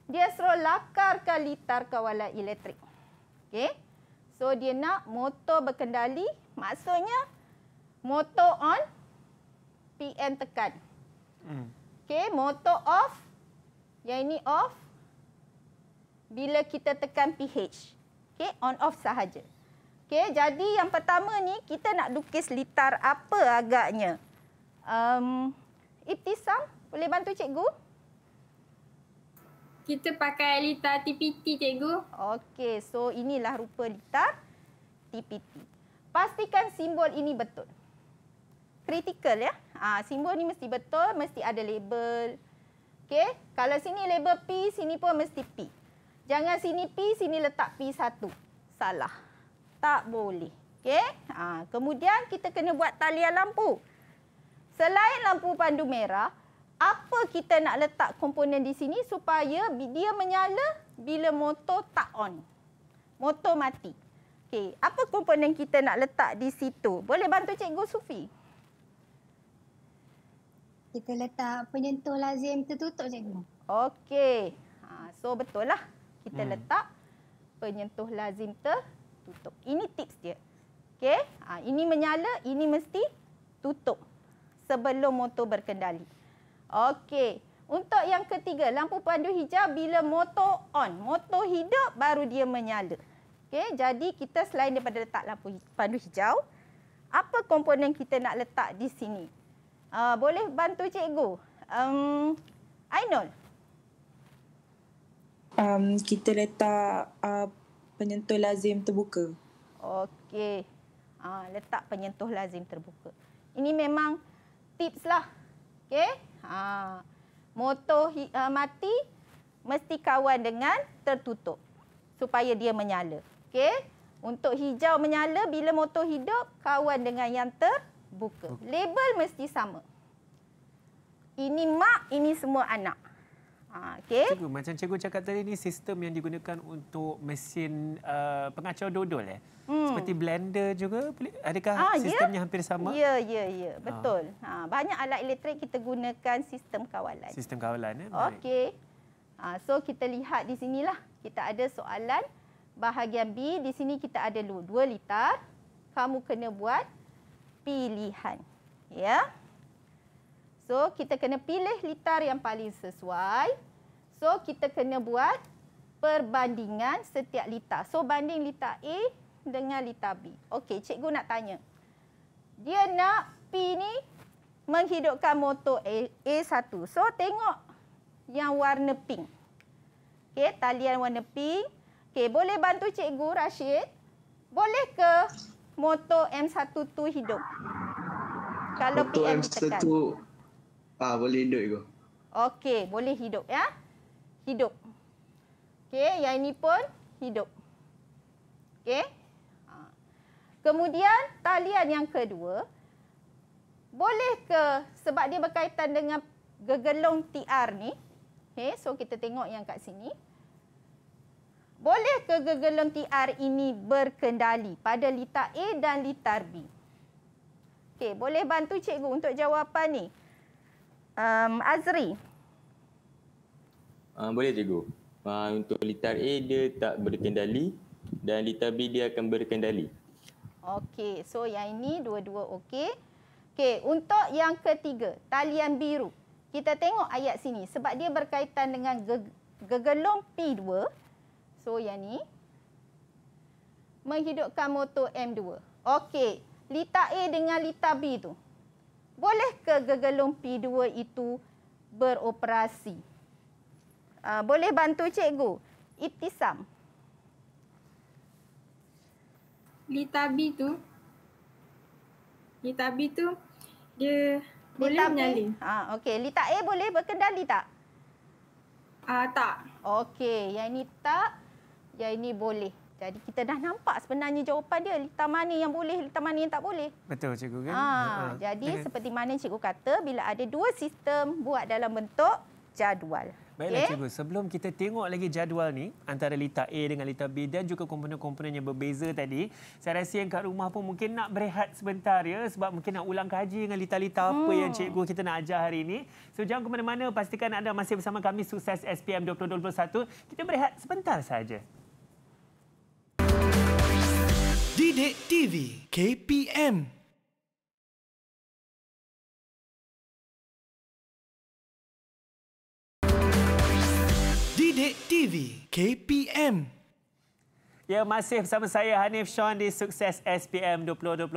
Dia suruh lakarkan litar kawalan elektrik. Okey. So dia nak motor berkendali. Maksudnya motor on PN tekan. Hmm. Okey. Motor off. Yang ini off. Bila kita tekan pH. Okey. On off sahaja. Okey, jadi yang pertama ni kita nak lukis litar apa agaknya? Um, Ibtisam, boleh bantu cikgu? Kita pakai litar TPT, cikgu. Okey, so inilah rupa litar TPT. Pastikan simbol ini betul. Kritikal ya. Ha, simbol ni mesti betul, mesti ada label. Okey, kalau sini label P, sini pun mesti P. Jangan sini P, sini letak p satu, Salah. Tak boleh. Okey. Ha, kemudian kita kena buat talian lampu. Selain lampu pandu merah, apa kita nak letak komponen di sini supaya dia menyala bila motor tak on. Motor mati. okay? apa komponen kita nak letak di situ? Boleh bantu Cikgu Sufi? Kita letak penyentuh lazim tertutup, Cikgu. Okey. Ha, so, betul lah. Kita hmm. letak penyentuh lazim tertutup tutup. Ini tips dia. Okey, ha, ini menyala, ini mesti tutup sebelum motor berkendali. Okey, untuk yang ketiga, lampu pandu hijau bila motor on. Motor hidup baru dia menyala. Okey, jadi kita selain daripada letak lampu pandu hijau, apa komponen kita nak letak di sini? Uh, boleh bantu cikgu? Um, Ainul? Um, kita letak uh, penyentuh lazim terbuka. Okey. Ha, letak penyentuh lazim terbuka. Ini memang tips lah. Okey. Ha. Motor uh, mati mesti kawan dengan tertutup supaya dia menyala. Okey. Untuk hijau menyala bila motor hidup kawan dengan yang terbuka. Label mesti sama. Ini mak, ini semua anak. Ah, okay. Cikgu, macam cikgu cakap tadi ni sistem yang digunakan untuk mesin uh, pengacau dodol eh. Hmm. Seperti blender juga adakah ha, sistemnya ya? hampir sama? Ya, yeah ya, ya. yeah betul. Ha. ha banyak alat elektrik kita gunakan sistem kawalan. Sistem kawalan eh. Okey. Ha, so kita lihat di sinilah. Kita ada soalan bahagian B di sini kita ada dua liter. Kamu kena buat pilihan. Ya. So kita kena pilih litar yang paling sesuai So kita kena buat perbandingan setiap litar. So banding litar A dengan litar B. Okey, cikgu nak tanya. Dia nak P ni menghidupkan motor A1. So tengok yang warna pink. Okey, talian warna pink. Okey, boleh bantu cikgu Rashid? Boleh ke motor M1 tu hidup? Kalau motor PM M1 tekan. Tu, ah boleh hidup cikgu. Okey, boleh hidup ya hidup. Okey, yang ini pun hidup. Okey. Ha. Kemudian talian yang kedua, boleh ke sebab dia berkaitan dengan gegelong TR ni. Okey, so kita tengok yang kat sini. Boleh ke gegelong TR ini berkendali pada litar A dan litar B? Okey, boleh bantu cikgu untuk jawapan ni. Um, Azri. Uh, boleh cikgu. Uh, untuk litar A dia tak berkendali dan litar B dia akan berkendali. Okey, so yang ini dua-dua okey. Okey, untuk yang ketiga, talian biru. Kita tengok ayat sini sebab dia berkaitan dengan gegelung P2. So yang ni menghidupkan motor M2. Okey, litar A dengan litar B tu. Boleh ke gegelung P2 itu beroperasi? Uh, boleh bantu cikgu? Ibtisam. Litabi tu. Litabi tu dia Litabi. boleh menyala. Ah, ha, okey. Lita A boleh berkendali tak? Ah uh, tak. Okey, yang ini tak, yang ini boleh. Jadi kita dah nampak sebenarnya jawapan dia. Lita mana yang boleh, lita mana yang tak boleh. Betul cikgu kan? Ha, jadi seperti mana cikgu kata, bila ada dua sistem buat dalam bentuk jadual. Baiklah okay. Ya. cikgu, sebelum kita tengok lagi jadual ni antara Lita A dengan Lita B dan juga komponen-komponen yang berbeza tadi, saya rasa yang kat rumah pun mungkin nak berehat sebentar ya sebab mungkin nak ulang kaji dengan Lita-Lita hmm. apa yang cikgu kita nak ajar hari ini. So jangan ke mana-mana, pastikan anda masih bersama kami Sukses SPM 2021. Kita berehat sebentar saja. Didik TV KPM Pendek TV KPM Ya, masih bersama saya Hanif Shawn di Sukses SPM 2021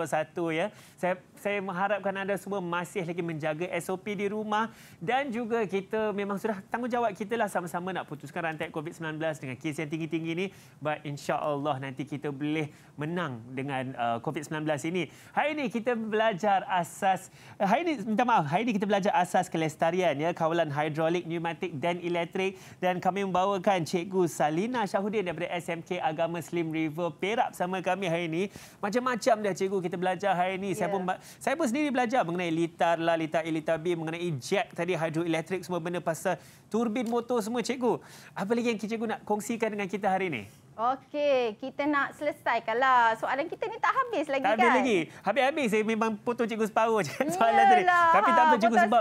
ya. Saya saya mengharapkan anda semua masih lagi menjaga SOP di rumah dan juga kita memang sudah tanggungjawab kita lah sama-sama nak putuskan rantai COVID-19 dengan kes yang tinggi-tinggi ni. But insya-Allah nanti kita boleh menang dengan uh, COVID-19 ini. Hari ini kita belajar asas hari ini minta maaf, hari ini kita belajar asas kelestarian ya, kawalan hidrolik, pneumatik dan elektrik dan kami membawakan Cikgu Salina Syahudin daripada SMK Agama Slim River Perak bersama kami hari ini. Macam-macam dah cikgu kita belajar hari ini. Yeah. Saya ya. pun saya pun sendiri belajar mengenai litar lah, litar A, litar B, mengenai jet tadi, hidroelektrik semua benda pasal turbin motor semua cikgu. Apa lagi yang cikgu nak kongsikan dengan kita hari ini? Okey, kita nak selesaikanlah. Soalan kita ni tak habis lagi tak kan? Tak habis lagi. Habis-habis saya memang potong cikgu separuh je soalan Yelah, tadi. Tapi tak apa cikgu sebab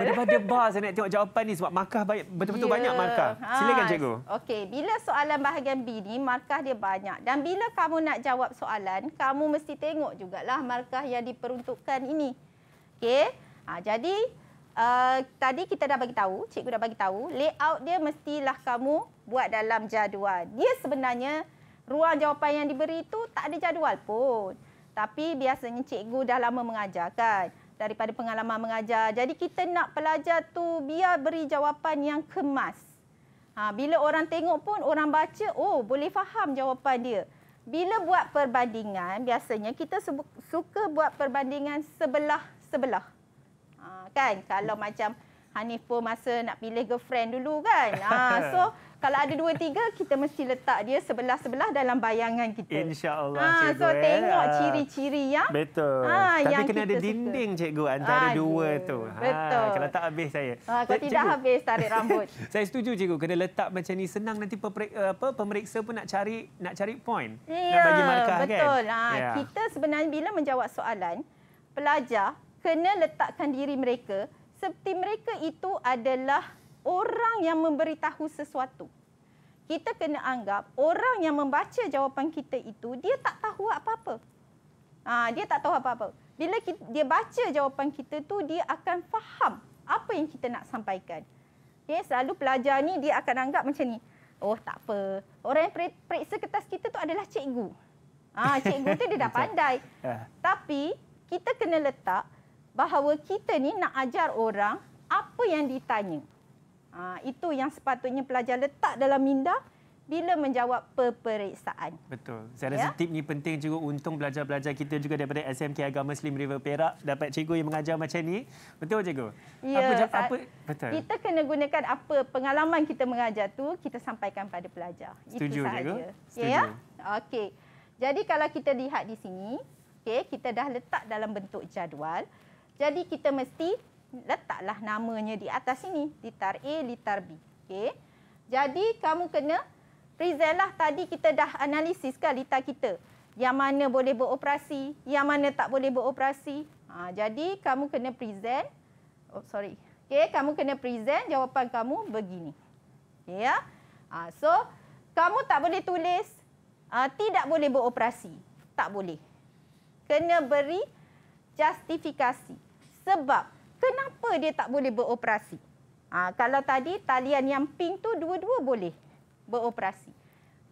berdebar-debar saya nak tengok jawapan ni sebab markah betul-betul banyak ya, markah. Ha, Silakan ha. cikgu. Okey, bila soalan bahagian B ni markah dia banyak dan bila kamu nak jawab soalan, kamu mesti tengok jugalah markah yang diperuntukkan ini. Okey, ha, jadi... Eh, tadi kita dah bagi tahu, cikgu dah bagi tahu, layout dia mestilah kamu buat dalam jadual. Dia sebenarnya ruang jawapan yang diberi tu tak ada jadual pun. Tapi biasanya cikgu dah lama mengajar kan daripada pengalaman mengajar. Jadi kita nak pelajar tu biar beri jawapan yang kemas. Ha, bila orang tengok pun orang baca, oh boleh faham jawapan dia. Bila buat perbandingan, biasanya kita suka buat perbandingan sebelah-sebelah kan kalau hmm. macam Hanif pun masa nak pilih girlfriend dulu kan. Ha, so kalau ada dua tiga kita mesti letak dia sebelah-sebelah dalam bayangan kita. Insyaallah ha, cikgu. so eh. tengok ciri-ciri ya. Betul. Ha, Tapi yang kena ada dinding suka. cikgu antara ha, dua tu. Ha, Betul. kalau tak habis saya. Ha, kalau cikgu. tidak habis tarik rambut. saya setuju cikgu kena letak macam ni senang nanti eh, apa pemeriksa pun nak cari nak cari point. Yeah, nak ya, bagi markah betul. kan. Betul. Ha, yeah. Ya. kita sebenarnya bila menjawab soalan pelajar kena letakkan diri mereka seperti mereka itu adalah orang yang memberitahu sesuatu. Kita kena anggap orang yang membaca jawapan kita itu, dia tak tahu apa-apa. Ha, dia tak tahu apa-apa. Bila kita, dia baca jawapan kita tu dia akan faham apa yang kita nak sampaikan. Dia selalu pelajar ni dia akan anggap macam ni. Oh tak apa. Orang yang periksa kertas kita tu adalah cikgu. ha, cikgu tu dia dah pandai. Ha. Tapi kita kena letak bahawa kita ni nak ajar orang apa yang ditanya. Ha, itu yang sepatutnya pelajar letak dalam minda bila menjawab peperiksaan. Betul. Saya rasa ya? tip ni penting juga untung belajar-belajar kita juga daripada SMK Agama Slim River Perak dapat cikgu yang mengajar macam ni. Betul cikgu? Ya. Apa, apa, betul. Kita kena gunakan apa pengalaman kita mengajar tu kita sampaikan pada pelajar. Setuju itu cikgu. Ya, ya? Setuju. Ya? Okey. Jadi kalau kita lihat di sini, okey kita dah letak dalam bentuk jadual. Jadi kita mesti letaklah namanya di atas sini. Litar A, litar B. Okay. Jadi kamu kena present lah tadi kita dah analisiskan litar kita. Yang mana boleh beroperasi, yang mana tak boleh beroperasi. Ha, jadi kamu kena present. Oh, sorry. Okay, kamu kena present jawapan kamu begini. Okay, ya? ha, so, kamu tak boleh tulis, ha, tidak boleh beroperasi. Tak boleh. Kena beri justifikasi sebab kenapa dia tak boleh beroperasi. Ha, kalau tadi talian yang pink tu dua-dua boleh beroperasi.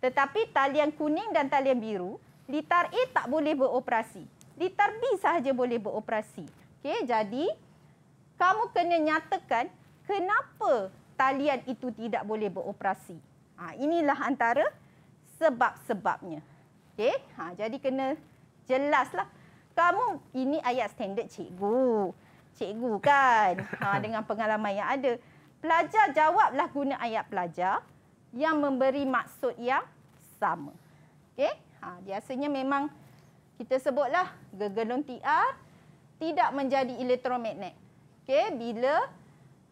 Tetapi talian kuning dan talian biru, litar A tak boleh beroperasi. Litar B sahaja boleh beroperasi. Okay, jadi, kamu kena nyatakan kenapa talian itu tidak boleh beroperasi. Ha, inilah antara sebab-sebabnya. Okay, ha, jadi, kena jelaslah. Kamu, ini ayat standard cikgu. Okay cikgu kan ha, dengan pengalaman yang ada. Pelajar jawablah guna ayat pelajar yang memberi maksud yang sama. Okey? Ha, biasanya memang kita sebutlah gegelon TR tidak menjadi elektromagnet. Okey, bila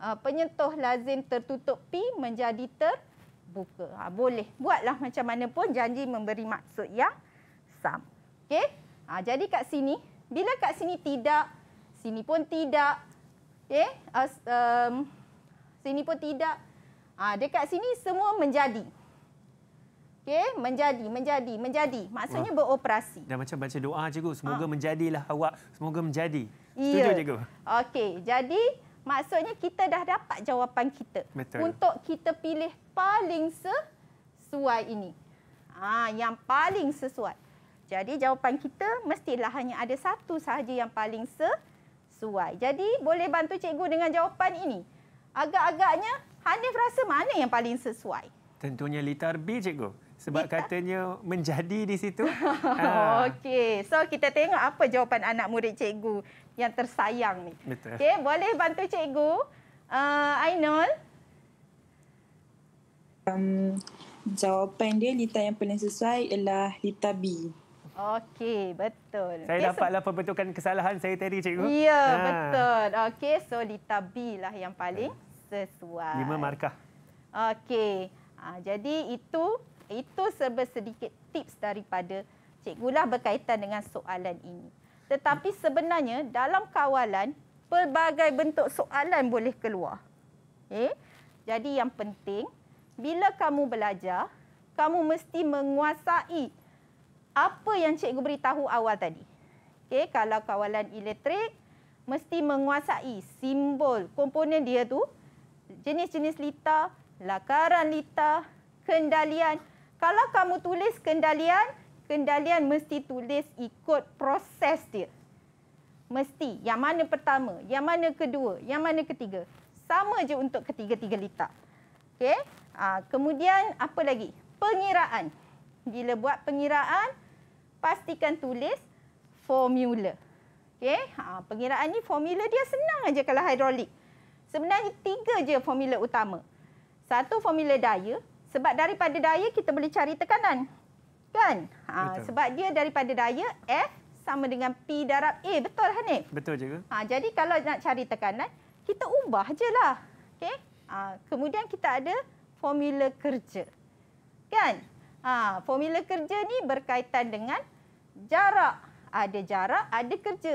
uh, penyentuh lazim tertutup P menjadi terbuka. Ha, boleh. Buatlah macam mana pun janji memberi maksud yang sama. Okey? Ha, jadi kat sini, bila kat sini tidak sini pun tidak eh okay? um, sini pun tidak ha, dekat sini semua menjadi okay? menjadi menjadi menjadi maksudnya Wah. beroperasi Dah macam baca doa cikgu semoga ha. menjadilah awak semoga menjadi setuju yeah. cikgu okey jadi maksudnya kita dah dapat jawapan kita Betul. untuk kita pilih paling sesuai ini ha, yang paling sesuai jadi jawapan kita mestilah hanya ada satu sahaja yang paling sesuai sesuai. Jadi boleh bantu cikgu dengan jawapan ini. Agak-agaknya Hanif rasa mana yang paling sesuai? Tentunya litar B cikgu. Sebab katanya menjadi di situ. Ha. Okey. So kita tengok apa jawapan anak murid cikgu yang tersayang ni. Betul. Okey, boleh bantu cikgu? Uh, Ainul? Um, jawapan dia litar yang paling sesuai ialah litar B. Okey, betul. Saya okay, dapatlah so, perbentukan kesalahan saya tadi, cikgu. Ya, ha. betul. Okey, so Lita B lah yang paling sesuai. Lima markah. Okey, ha, jadi itu itu serba sedikit tips daripada cikgu lah berkaitan dengan soalan ini. Tetapi sebenarnya dalam kawalan, pelbagai bentuk soalan boleh keluar. Eh? Jadi yang penting, bila kamu belajar, kamu mesti menguasai apa yang cikgu beritahu awal tadi. Okay, kalau kawalan elektrik mesti menguasai simbol komponen dia tu, jenis-jenis lita, lakaran lita, kendalian. Kalau kamu tulis kendalian, kendalian mesti tulis ikut proses dia. Mesti yang mana pertama, yang mana kedua, yang mana ketiga. Sama je untuk ketiga-tiga lita. Okey. Ah, kemudian apa lagi? Pengiraan. Bila buat pengiraan, pastikan tulis formula. Okey, ha pengiraan ni formula dia senang aja kalau hidrolik. Sebenarnya tiga je formula utama. Satu formula daya sebab daripada daya kita boleh cari tekanan. Kan? Ha, sebab dia daripada daya F sama dengan P darab A. Betul Hanif? Betul juga. Ha, jadi kalau nak cari tekanan, kita ubah je lah. Okay? Ha, kemudian kita ada formula kerja. Kan? Ha, formula kerja ni berkaitan dengan jarak. Ada jarak, ada kerja.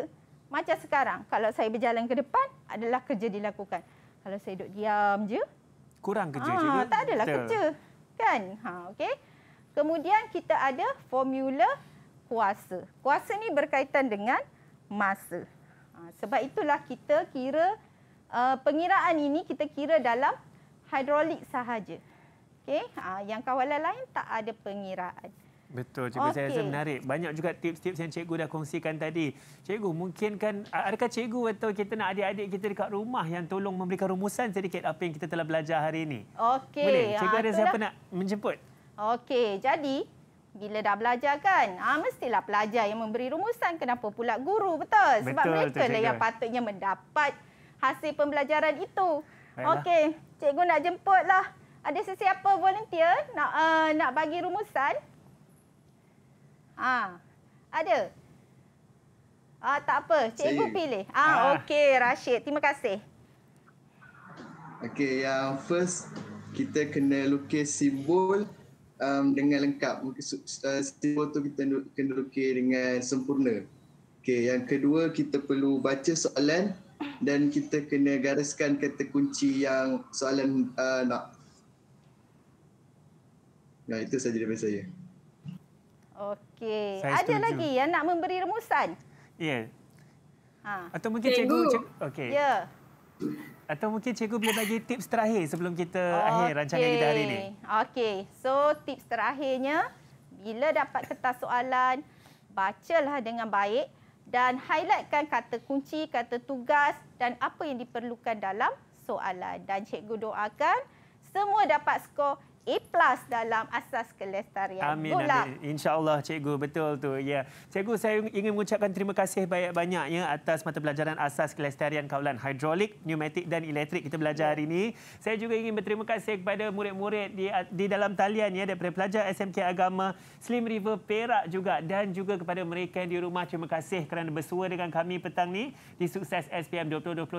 Macam sekarang, kalau saya berjalan ke depan, adalah kerja dilakukan. Kalau saya duduk diam je, kurang kerja ha, juga. Tak adalah Betul. kerja. Kan? Ha, okay. Kemudian kita ada formula kuasa. Kuasa ni berkaitan dengan masa. Ha, sebab itulah kita kira uh, pengiraan ini kita kira dalam hidrolik sahaja. Okay. Ha, yang kawalan lain tak ada pengiraan. Betul cikgu okay. saya rasa menarik. Banyak juga tips-tips yang cikgu dah kongsikan tadi. Cikgu mungkin kan adakah cikgu atau kita nak adik-adik kita dekat rumah yang tolong memberikan rumusan sedikit apa yang kita telah belajar hari ini? Okey. Boleh. Ah, cikgu ha, ada siapa dah. nak menjemput? Okey. Jadi bila dah belajar kan, ha, mestilah pelajar yang memberi rumusan. Kenapa pula guru? Betul. betul Sebab mereka lah yang patutnya mendapat hasil pembelajaran itu. Okey. Cikgu nak jemputlah. Ada sesiapa volunteer nak uh, nak bagi rumusan? Ha. Ada? Ah, tak apa. Cikgu Saya... pilih. Ah, ah. okey Rashid. Terima kasih. Okey, yang first kita kena lukis simbol um, dengan lengkap. Uh, simbol tu kita kena lukis dengan sempurna. Okey, yang kedua kita perlu baca soalan dan kita kena gariskan kata kunci yang soalan uh, nak. Nah, itu saja daripada saya. Okey. Ada lagi yang nak memberi remusan? Ya. Ha. Atau mungkin cikgu, cikgu okey. Ya. Atau mungkin cikgu boleh bagi tips terakhir sebelum kita okay. akhir rancangan kita hari ini. Okey. So tips terakhirnya bila dapat kertas soalan, bacalah dengan baik dan highlightkan kata kunci, kata tugas dan apa yang diperlukan dalam soalan. Dan cikgu doakan semua dapat skor A plus dalam asas kelestarian. Amin. amin. InsyaAllah cikgu betul tu. Ya. Cikgu saya ingin mengucapkan terima kasih banyak-banyaknya atas mata pelajaran asas kelestarian kawalan hidrolik, pneumatik dan elektrik kita belajar hari ini. Saya juga ingin berterima kasih kepada murid-murid di, di dalam talian ya, daripada pelajar SMK Agama Slim River Perak juga dan juga kepada mereka yang di rumah. Terima kasih kerana bersua dengan kami petang ni di Sukses SPM 2021.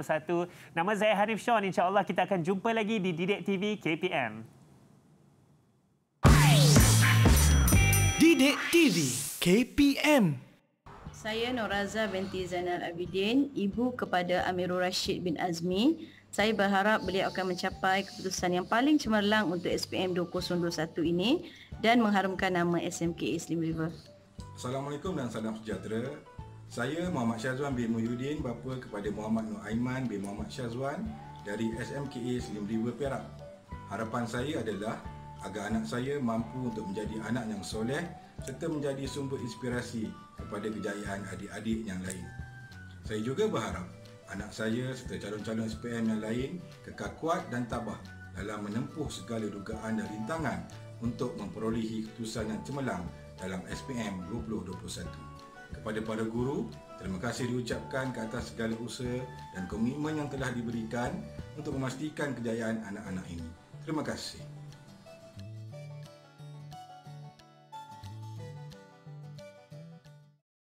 Nama saya Hanif Shawn. InsyaAllah kita akan jumpa lagi di Didik TV KPM. Bidik TV KPM Saya Noraza binti Zainal Abidin, ibu kepada Amirul Rashid bin Azmi. Saya berharap beliau akan mencapai keputusan yang paling cemerlang untuk SPM 2021 ini dan mengharumkan nama SMK Islam River. Assalamualaikum dan salam sejahtera. Saya Muhammad Syazwan bin Muhyiddin, bapa kepada Muhammad Nur Aiman bin Muhammad Syazwan dari SMK Islam River Perak. Harapan saya adalah agar anak saya mampu untuk menjadi anak yang soleh serta menjadi sumber inspirasi kepada kejayaan adik-adik yang lain. Saya juga berharap anak saya serta calon-calon SPM yang lain kekal kuat dan tabah dalam menempuh segala dugaan dan rintangan untuk memperolehi keputusan yang cemerlang dalam SPM 2021. Kepada para guru, terima kasih diucapkan ke atas segala usaha dan komitmen yang telah diberikan untuk memastikan kejayaan anak-anak ini. Terima kasih.